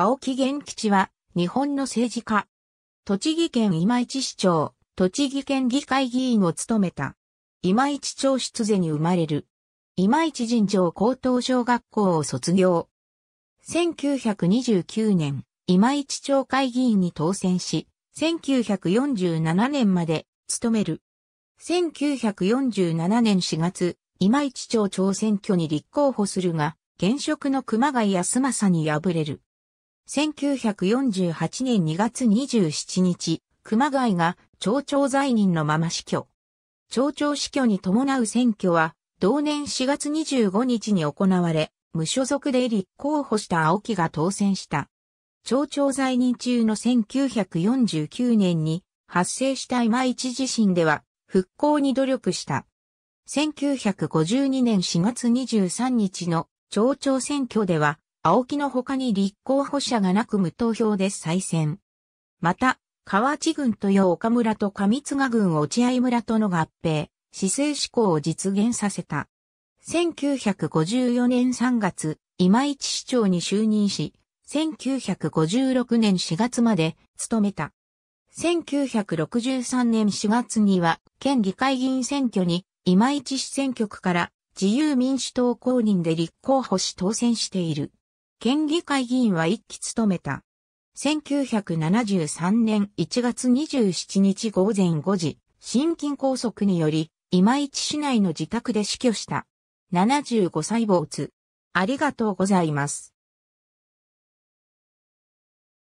青木源吉は、日本の政治家。栃木県今市市長、栃木県議会議員を務めた。今市長出世に生まれる。今市人情高等小学校を卒業。1929年、今市町会議員に当選し、1947年まで務める。1947年4月、今市町長選挙に立候補するが、現職の熊谷康政に敗れる。1948年2月27日、熊谷が町長在任のまま死去。町長死去に伴う選挙は、同年4月25日に行われ、無所属で立候補した青木が当選した。町長在任中の1949年に発生した今市地震では、復興に努力した。1952年4月23日の町長選挙では、青木の他に立候補者がなく無投票で再選。また、河内郡豊岡村と上津賀郡落合村との合併、市政志向を実現させた。1954年3月、今市市長に就任し、1956年4月まで務めた。1963年4月には、県議会議員選挙に今市市選挙区から自由民主党公認で立候補し当選している。県議会議員は一期務めた。1973年1月27日午前5時、心筋梗塞により、今市市内の自宅で死去した。75歳つ。ありがとうございます。